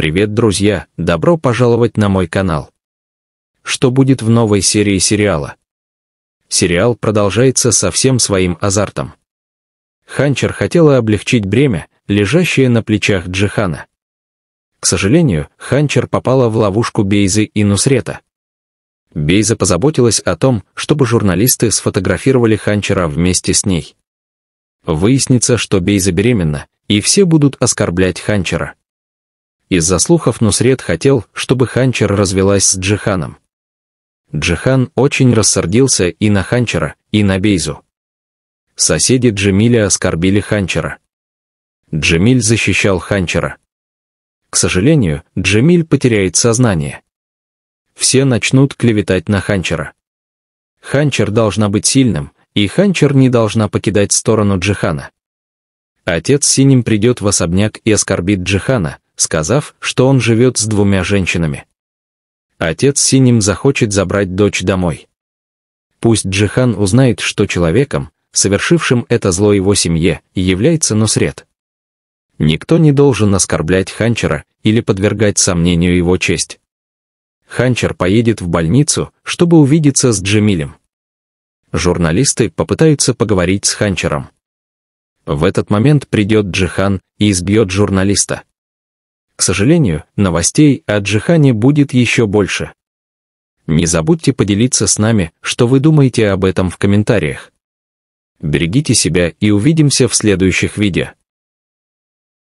Привет, друзья! Добро пожаловать на мой канал. Что будет в новой серии сериала? Сериал продолжается со всем своим азартом. Ханчер хотела облегчить бремя, лежащее на плечах Джихана. К сожалению, Ханчер попала в ловушку Бейзы и Нусрета. Бейза позаботилась о том, чтобы журналисты сфотографировали Ханчера вместе с ней. Выяснится, что Бейза беременна, и все будут оскорблять Ханчера. Из-за слухов Нусред хотел, чтобы Ханчер развелась с Джиханом. Джихан очень рассердился и на Ханчера, и на Бейзу. Соседи Джемиля оскорбили Ханчера. Джемиль защищал Ханчера. К сожалению, Джемиль потеряет сознание. Все начнут клеветать на Ханчера. Ханчер должна быть сильным, и Ханчер не должна покидать сторону Джихана. Отец синим придет в особняк и оскорбит Джихана, сказав, что он живет с двумя женщинами. Отец синим захочет забрать дочь домой. Пусть Джихан узнает, что человеком, совершившим это зло его семье, является Нусред. Никто не должен оскорблять Ханчера или подвергать сомнению его честь. Ханчер поедет в больницу, чтобы увидеться с Джемилем. Журналисты попытаются поговорить с Ханчером. В этот момент придет Джихан и избьет журналиста. К сожалению, новостей о Джихане будет еще больше. Не забудьте поделиться с нами, что вы думаете об этом в комментариях. Берегите себя и увидимся в следующих видео.